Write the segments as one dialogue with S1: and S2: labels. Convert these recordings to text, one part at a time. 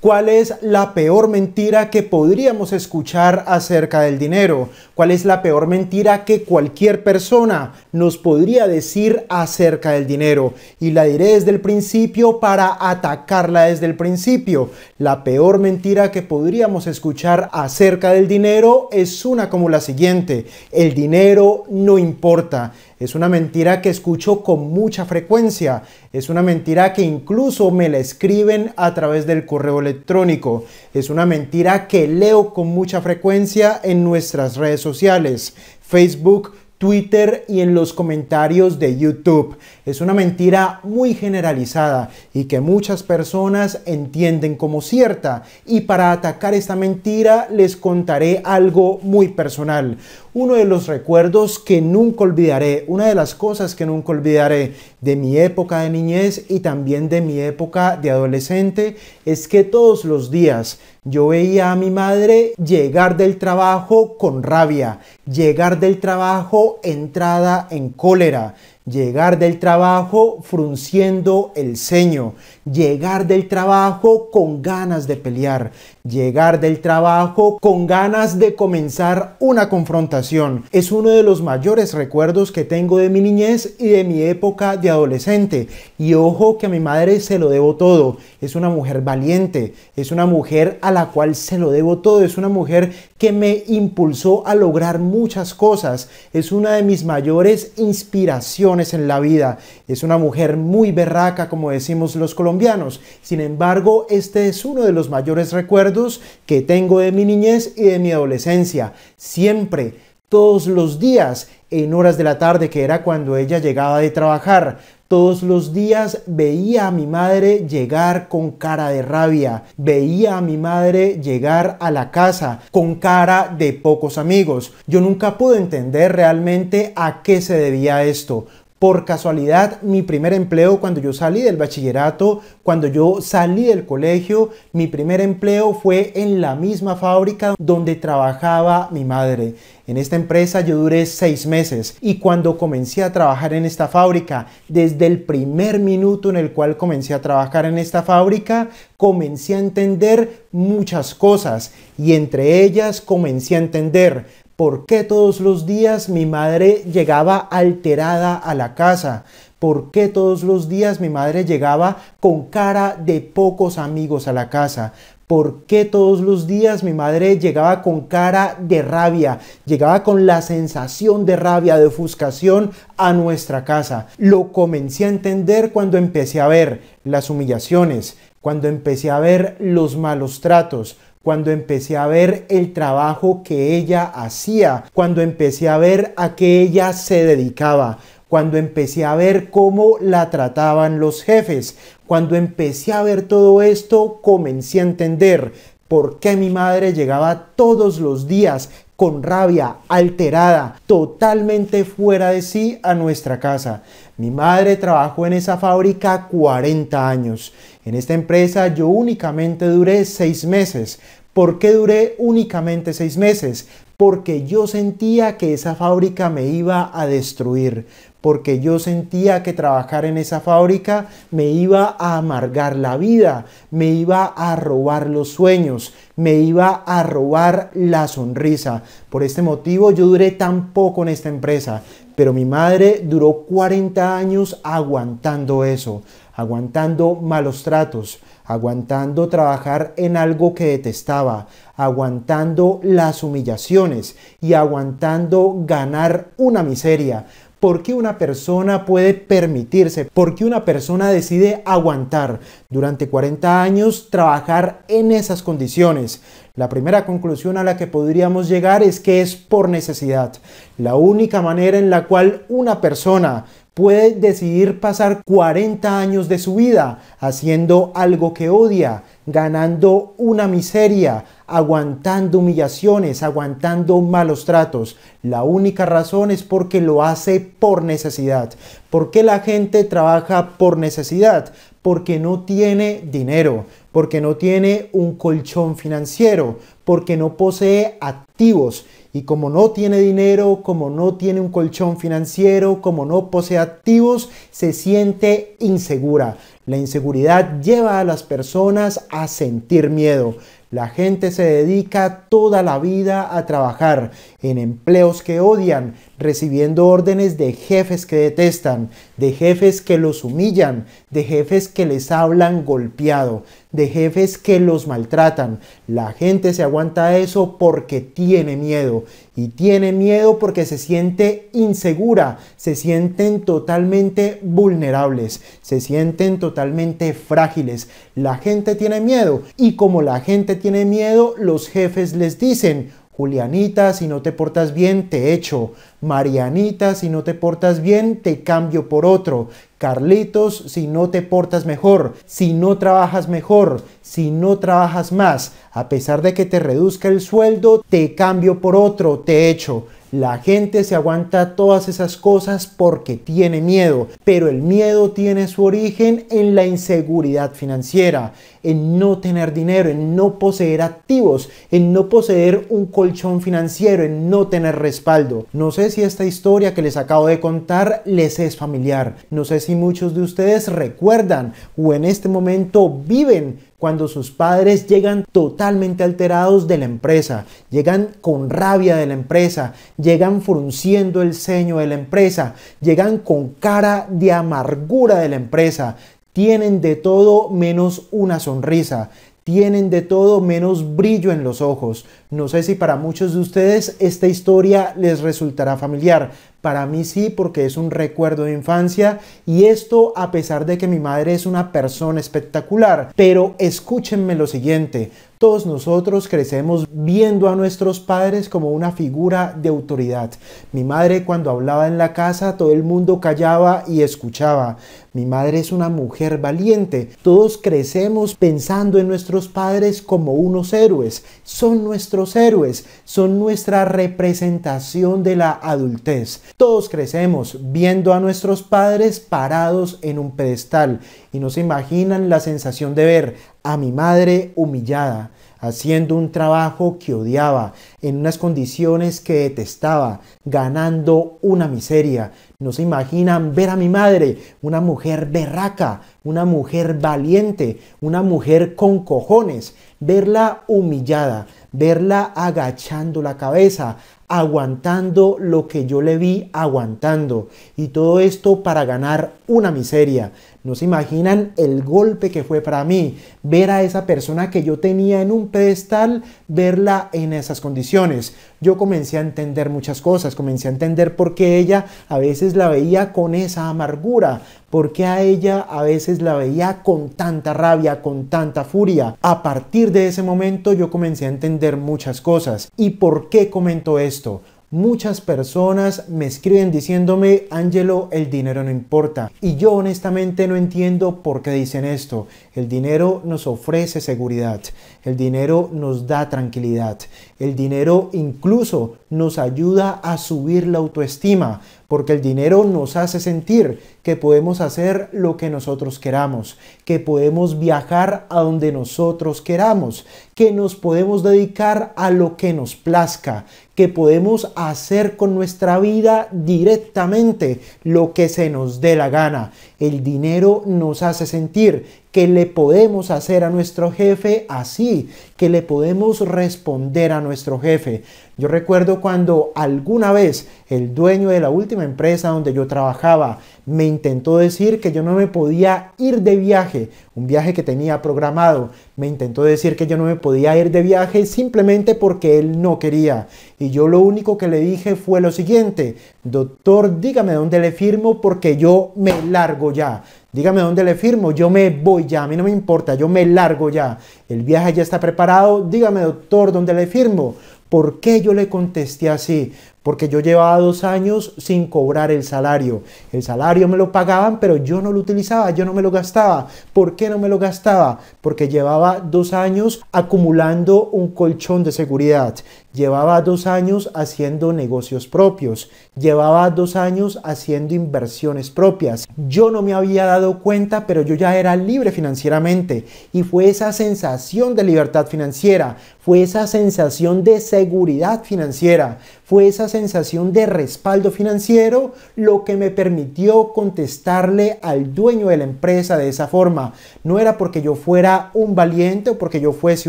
S1: ¿Cuál es la peor mentira que podríamos escuchar acerca del dinero? ¿Cuál es la peor mentira que cualquier persona nos podría decir acerca del dinero? Y la diré desde el principio para atacarla desde el principio. La peor mentira que podríamos escuchar acerca del dinero es una como la siguiente. El dinero no importa. Es una mentira que escucho con mucha frecuencia. Es una mentira que incluso me la escriben a través del correo electrónico. Es una mentira que leo con mucha frecuencia en nuestras redes sociales. Facebook, Twitter y en los comentarios de YouTube. Es una mentira muy generalizada y que muchas personas entienden como cierta. Y para atacar esta mentira les contaré algo muy personal uno de los recuerdos que nunca olvidaré, una de las cosas que nunca olvidaré de mi época de niñez y también de mi época de adolescente es que todos los días yo veía a mi madre llegar del trabajo con rabia, llegar del trabajo entrada en cólera, Llegar del trabajo frunciendo el ceño, llegar del trabajo con ganas de pelear, llegar del trabajo con ganas de comenzar una confrontación. Es uno de los mayores recuerdos que tengo de mi niñez y de mi época de adolescente. Y ojo que a mi madre se lo debo todo. Es una mujer valiente, es una mujer a la cual se lo debo todo, es una mujer que me impulsó a lograr muchas cosas, es una de mis mayores inspiraciones en la vida. Es una mujer muy berraca, como decimos los colombianos. Sin embargo, este es uno de los mayores recuerdos que tengo de mi niñez y de mi adolescencia. Siempre, todos los días, en horas de la tarde, que era cuando ella llegaba de trabajar, todos los días veía a mi madre llegar con cara de rabia, veía a mi madre llegar a la casa con cara de pocos amigos. Yo nunca pude entender realmente a qué se debía esto. Por casualidad, mi primer empleo cuando yo salí del bachillerato, cuando yo salí del colegio, mi primer empleo fue en la misma fábrica donde trabajaba mi madre. En esta empresa yo duré seis meses y cuando comencé a trabajar en esta fábrica, desde el primer minuto en el cual comencé a trabajar en esta fábrica, comencé a entender muchas cosas y entre ellas comencé a entender ¿Por qué todos los días mi madre llegaba alterada a la casa? ¿Por qué todos los días mi madre llegaba con cara de pocos amigos a la casa? ¿Por qué todos los días mi madre llegaba con cara de rabia? Llegaba con la sensación de rabia, de ofuscación a nuestra casa. Lo comencé a entender cuando empecé a ver las humillaciones, cuando empecé a ver los malos tratos, cuando empecé a ver el trabajo que ella hacía, cuando empecé a ver a qué ella se dedicaba, cuando empecé a ver cómo la trataban los jefes, cuando empecé a ver todo esto, comencé a entender por qué mi madre llegaba todos los días con rabia, alterada, totalmente fuera de sí a nuestra casa. Mi madre trabajó en esa fábrica 40 años. En esta empresa yo únicamente duré seis meses. ¿Por qué duré únicamente seis meses? Porque yo sentía que esa fábrica me iba a destruir, porque yo sentía que trabajar en esa fábrica me iba a amargar la vida, me iba a robar los sueños, me iba a robar la sonrisa. Por este motivo yo duré tan poco en esta empresa, pero mi madre duró 40 años aguantando eso aguantando malos tratos, aguantando trabajar en algo que detestaba, aguantando las humillaciones y aguantando ganar una miseria. ¿Por qué una persona puede permitirse? ¿Por qué una persona decide aguantar durante 40 años trabajar en esas condiciones? La primera conclusión a la que podríamos llegar es que es por necesidad. La única manera en la cual una persona puede decidir pasar 40 años de su vida haciendo algo que odia, ganando una miseria, aguantando humillaciones, aguantando malos tratos. La única razón es porque lo hace por necesidad. ¿Por qué la gente trabaja por necesidad? Porque no tiene dinero porque no tiene un colchón financiero, porque no posee activos. Y como no tiene dinero, como no tiene un colchón financiero, como no posee activos, se siente insegura. La inseguridad lleva a las personas a sentir miedo. La gente se dedica toda la vida a trabajar en empleos que odian, recibiendo órdenes de jefes que detestan, de jefes que los humillan, de jefes que les hablan golpeado, de jefes que los maltratan. La gente se aguanta eso porque tiene miedo y tiene miedo porque se siente insegura, se sienten totalmente vulnerables, se sienten totalmente frágiles. La gente tiene miedo y como la gente tiene miedo, los jefes les dicen, Julianita, si no te portas bien, te echo. Marianita, si no te portas bien, te cambio por otro. Carlitos, si no te portas mejor, si no trabajas mejor, si no trabajas más, a pesar de que te reduzca el sueldo, te cambio por otro, te echo. La gente se aguanta todas esas cosas porque tiene miedo, pero el miedo tiene su origen en la inseguridad financiera, en no tener dinero, en no poseer activos, en no poseer un colchón financiero, en no tener respaldo. No sé si esta historia que les acabo de contar les es familiar, no sé si muchos de ustedes recuerdan o en este momento viven cuando sus padres llegan totalmente alterados de la empresa, llegan con rabia de la empresa, llegan frunciendo el ceño de la empresa, llegan con cara de amargura de la empresa, tienen de todo menos una sonrisa, tienen de todo menos brillo en los ojos. No sé si para muchos de ustedes esta historia les resultará familiar. Para mí sí, porque es un recuerdo de infancia y esto a pesar de que mi madre es una persona espectacular. Pero escúchenme lo siguiente, todos nosotros crecemos viendo a nuestros padres como una figura de autoridad. Mi madre cuando hablaba en la casa todo el mundo callaba y escuchaba. Mi madre es una mujer valiente. Todos crecemos pensando en nuestros padres como unos héroes. Son nuestros héroes, son nuestra representación de la adultez. Todos crecemos viendo a nuestros padres parados en un pedestal y no se imaginan la sensación de ver a mi madre humillada, haciendo un trabajo que odiaba, en unas condiciones que detestaba, ganando una miseria. No se imaginan ver a mi madre, una mujer berraca, una mujer valiente, una mujer con cojones, verla humillada, verla agachando la cabeza, aguantando lo que yo le vi aguantando. Y todo esto para ganar una miseria. No se imaginan el golpe que fue para mí ver a esa persona que yo tenía en un pedestal, verla en esas condiciones. Yo comencé a entender muchas cosas, comencé a entender por qué ella a veces la veía con esa amargura, por qué a ella a veces la veía con tanta rabia, con tanta furia. A partir de ese momento yo comencé a entender muchas cosas. ¿Y por qué comento esto? Muchas personas me escriben diciéndome, Angelo, el dinero no importa. Y yo honestamente no entiendo por qué dicen esto. El dinero nos ofrece seguridad, el dinero nos da tranquilidad, el dinero incluso nos ayuda a subir la autoestima, porque el dinero nos hace sentir que podemos hacer lo que nosotros queramos, que podemos viajar a donde nosotros queramos, que nos podemos dedicar a lo que nos plazca, que podemos hacer con nuestra vida directamente lo que se nos dé la gana. El dinero nos hace sentir que le podemos hacer a nuestro jefe así, que le podemos responder a nuestro jefe. Yo recuerdo cuando alguna vez el dueño de la última empresa donde yo trabajaba me intentó decir que yo no me podía ir de viaje, un viaje que tenía programado, me intentó decir que yo no me podía ir de viaje simplemente porque él no quería. Y yo lo único que le dije fue lo siguiente, doctor, dígame dónde le firmo porque yo me largo ya. Dígame dónde le firmo, yo me voy ya, a mí no me importa, yo me largo ya. El viaje ya está preparado, dígame doctor, ¿dónde le firmo? ¿Por qué yo le contesté así? porque yo llevaba dos años sin cobrar el salario. El salario me lo pagaban, pero yo no lo utilizaba, yo no me lo gastaba. ¿Por qué no me lo gastaba? Porque llevaba dos años acumulando un colchón de seguridad. Llevaba dos años haciendo negocios propios. Llevaba dos años haciendo inversiones propias. Yo no me había dado cuenta, pero yo ya era libre financieramente. Y fue esa sensación de libertad financiera, fue esa sensación de seguridad financiera, fue esa sensación de respaldo financiero lo que me permitió contestarle al dueño de la empresa de esa forma. No era porque yo fuera un valiente o porque yo fuese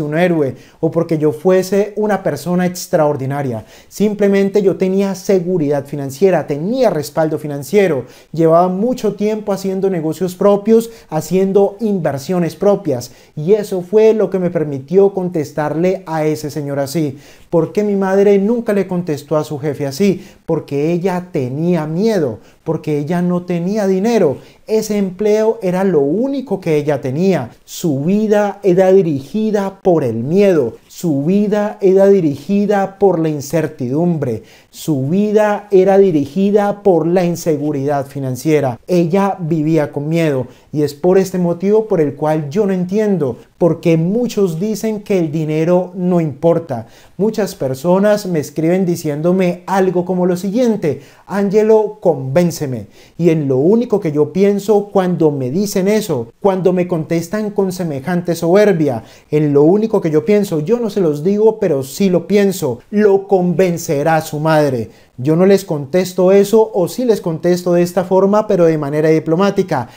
S1: un héroe o porque yo fuese una persona extraordinaria. Simplemente yo tenía seguridad financiera, tenía respaldo financiero. Llevaba mucho tiempo haciendo negocios propios, haciendo inversiones propias. Y eso fue lo que me permitió contestarle a ese señor así. porque mi madre nunca le contestó? a su jefe así? Porque ella tenía miedo, porque ella no tenía dinero. Ese empleo era lo único que ella tenía. Su vida era dirigida por el miedo. Su vida era dirigida por la incertidumbre, su vida era dirigida por la inseguridad financiera. Ella vivía con miedo y es por este motivo por el cual yo no entiendo, porque muchos dicen que el dinero no importa. Muchas personas me escriben diciéndome algo como lo siguiente, Ángelo, convénceme. Y en lo único que yo pienso cuando me dicen eso, cuando me contestan con semejante soberbia, en lo único que yo pienso, yo no se los digo, pero sí lo pienso. Lo convencerá su madre. Yo no les contesto eso o sí les contesto de esta forma, pero de manera diplomática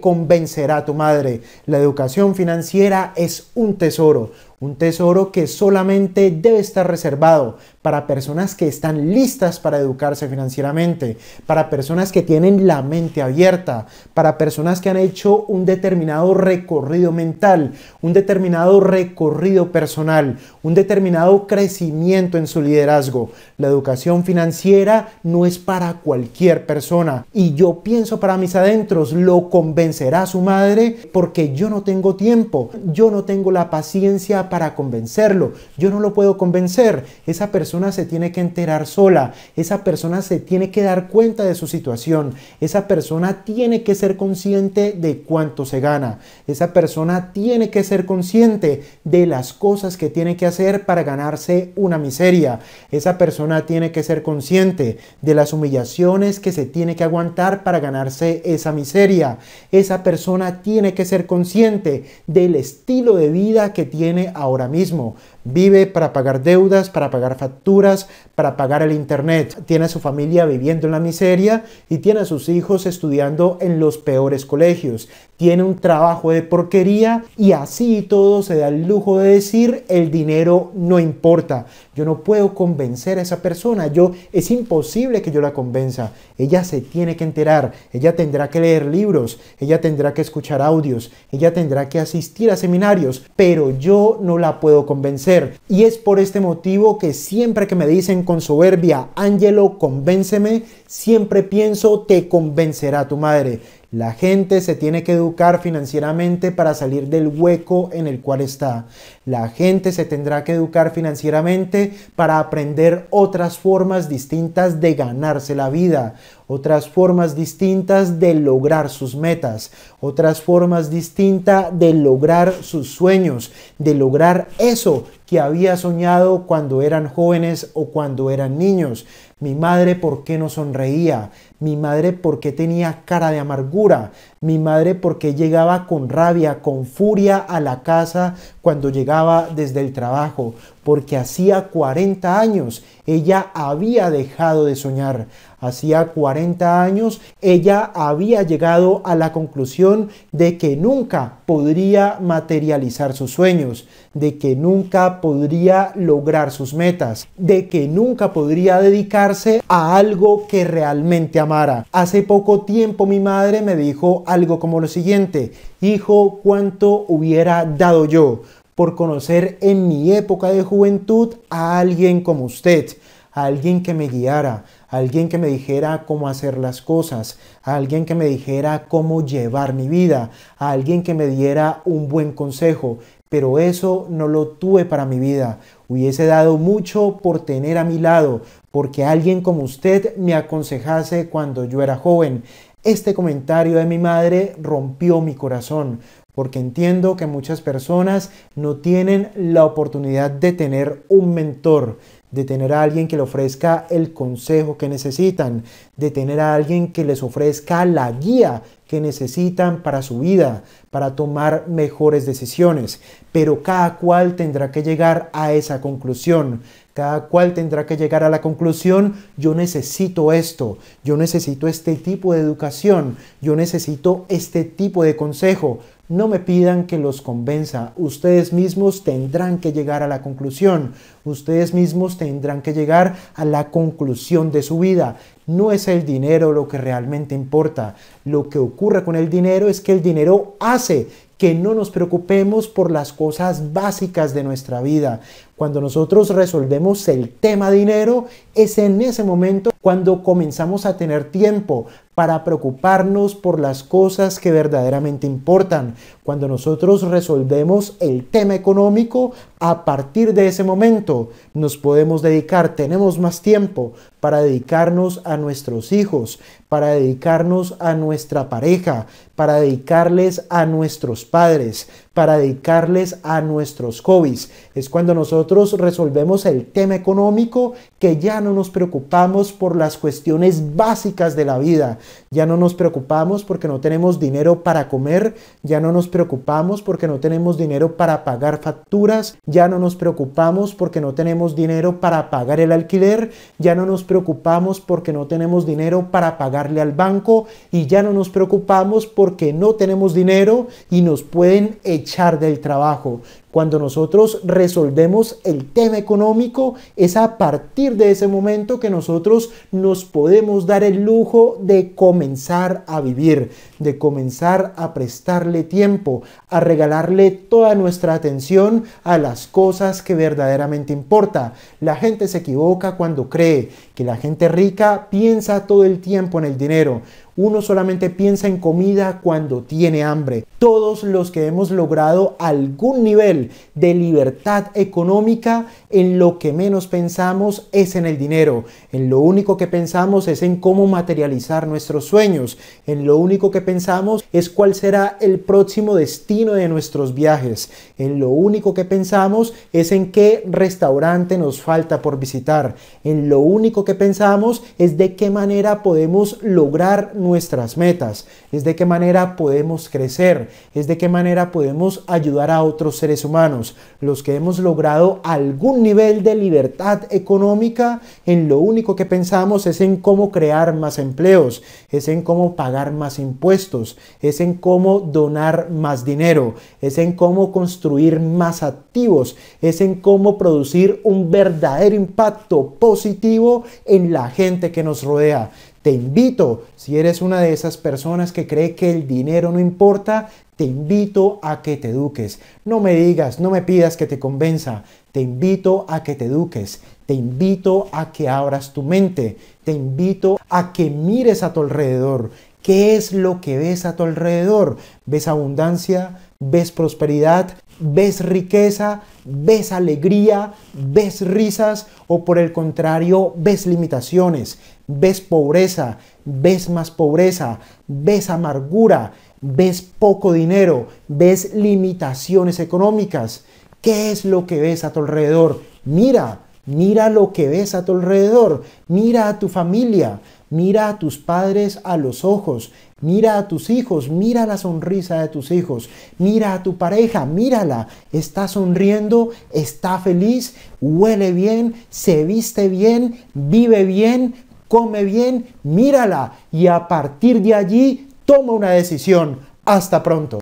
S1: convencerá a tu madre. La educación financiera es un tesoro, un tesoro que solamente debe estar reservado para personas que están listas para educarse financieramente, para personas que tienen la mente abierta, para personas que han hecho un determinado recorrido mental, un determinado recorrido personal, un determinado crecimiento en su liderazgo. La educación financiera no es para cualquier persona y yo pienso para mis adentros, lo convenceré convencerá a su madre porque yo no tengo tiempo, yo no tengo la paciencia para convencerlo, yo no lo puedo convencer. Esa persona se tiene que enterar sola, esa persona se tiene que dar cuenta de su situación, esa persona tiene que ser consciente de cuánto se gana, esa persona tiene que ser consciente de las cosas que tiene que hacer para ganarse una miseria, esa persona tiene que ser consciente de las humillaciones que se tiene que aguantar para ganarse esa miseria esa persona tiene que ser consciente del estilo de vida que tiene ahora mismo. Vive para pagar deudas, para pagar facturas, para pagar el internet. Tiene a su familia viviendo en la miseria y tiene a sus hijos estudiando en los peores colegios. Tiene un trabajo de porquería y así todo se da el lujo de decir el dinero no importa. Yo no puedo convencer a esa persona. Yo es imposible que yo la convenza. Ella se tiene que enterar. Ella tendrá que leer libros. Ella tendrá que escuchar audios. Ella tendrá que asistir a seminarios. Pero yo no la puedo convencer y es por este motivo que siempre que me dicen con soberbia, Ángelo, convénceme, siempre pienso, te convencerá tu madre. La gente se tiene que educar financieramente para salir del hueco en el cual está. La gente se tendrá que educar financieramente para aprender otras formas distintas de ganarse la vida, otras formas distintas de lograr sus metas, otras formas distintas de lograr sus sueños, de lograr eso que había soñado cuando eran jóvenes o cuando eran niños. Mi madre, ¿por qué no sonreía? mi madre porque tenía cara de amargura, mi madre porque llegaba con rabia, con furia a la casa cuando llegaba desde el trabajo, porque hacía 40 años ella había dejado de soñar, hacía 40 años ella había llegado a la conclusión de que nunca podría materializar sus sueños, de que nunca podría lograr sus metas, de que nunca podría dedicarse a algo que realmente amaba. Hace poco tiempo mi madre me dijo algo como lo siguiente, hijo, ¿cuánto hubiera dado yo por conocer en mi época de juventud a alguien como usted, a alguien que me guiara, alguien que me dijera cómo hacer las cosas, alguien que me dijera cómo llevar mi vida, alguien que me diera un buen consejo, pero eso no lo tuve para mi vida. Hubiese dado mucho por tener a mi lado, porque alguien como usted me aconsejase cuando yo era joven. Este comentario de mi madre rompió mi corazón, porque entiendo que muchas personas no tienen la oportunidad de tener un mentor, de tener a alguien que le ofrezca el consejo que necesitan, de tener a alguien que les ofrezca la guía que necesitan para su vida, para tomar mejores decisiones. Pero cada cual tendrá que llegar a esa conclusión. Cada cual tendrá que llegar a la conclusión, yo necesito esto, yo necesito este tipo de educación, yo necesito este tipo de consejo, no me pidan que los convenza. Ustedes mismos tendrán que llegar a la conclusión. Ustedes mismos tendrán que llegar a la conclusión de su vida. No es el dinero lo que realmente importa. Lo que ocurre con el dinero es que el dinero hace que no nos preocupemos por las cosas básicas de nuestra vida. Cuando nosotros resolvemos el tema dinero, es en ese momento cuando comenzamos a tener tiempo para preocuparnos por las cosas que verdaderamente importan. Cuando nosotros resolvemos el tema económico, a partir de ese momento nos podemos dedicar, tenemos más tiempo para dedicarnos a nuestros hijos, para dedicarnos a nuestra pareja, para dedicarles a nuestros padres, para dedicarles a nuestros hobbies. Es cuando nosotros resolvemos el tema económico que ya no nos preocupamos por las cuestiones básicas de la vida. Ya no nos preocupamos porque no tenemos dinero para comer, ya no nos preocupamos porque no tenemos dinero para pagar facturas, ya no nos preocupamos porque no tenemos dinero para pagar el alquiler, ya no nos preocupamos porque no tenemos dinero para pagarle al banco y ya no nos preocupamos porque no tenemos dinero y nos pueden echar del trabajo, cuando nosotros resolvemos el tema económico, es a partir de ese momento que nosotros nos podemos dar el lujo de comenzar a vivir, de comenzar a prestarle tiempo, a regalarle toda nuestra atención a las cosas que verdaderamente importa. La gente se equivoca cuando cree que la gente rica piensa todo el tiempo en el dinero. Uno solamente piensa en comida cuando tiene hambre. Todos los que hemos logrado algún nivel de libertad económica, en lo que menos pensamos es en el dinero. En lo único que pensamos es en cómo materializar nuestros sueños. En lo único que pensamos es cuál será el próximo destino de nuestros viajes. En lo único que pensamos es en qué restaurante nos falta por visitar. En lo único que pensamos es de qué manera podemos lograr nuestras metas, es de qué manera podemos crecer, es de qué manera podemos ayudar a otros seres humanos, los que hemos logrado algún nivel de libertad económica, en lo único que pensamos es en cómo crear más empleos, es en cómo pagar más impuestos, es en cómo donar más dinero, es en cómo construir más activos, es en cómo producir un verdadero impacto positivo en la gente que nos rodea. Te invito, si eres una de esas personas que cree que el dinero no importa, te invito a que te eduques. No me digas, no me pidas que te convenza. Te invito a que te eduques. Te invito a que abras tu mente. Te invito a que mires a tu alrededor. ¿Qué es lo que ves a tu alrededor? ¿Ves abundancia? ¿Ves prosperidad? ¿Ves riqueza? ¿Ves alegría? ¿Ves risas? ¿O por el contrario, ves limitaciones? ves pobreza, ves más pobreza, ves amargura, ves poco dinero, ves limitaciones económicas. ¿Qué es lo que ves a tu alrededor? Mira, mira lo que ves a tu alrededor, mira a tu familia, mira a tus padres a los ojos, mira a tus hijos, mira la sonrisa de tus hijos, mira a tu pareja, mírala, está sonriendo, está feliz, huele bien, se viste bien, vive bien, come bien, mírala y a partir de allí toma una decisión. Hasta pronto.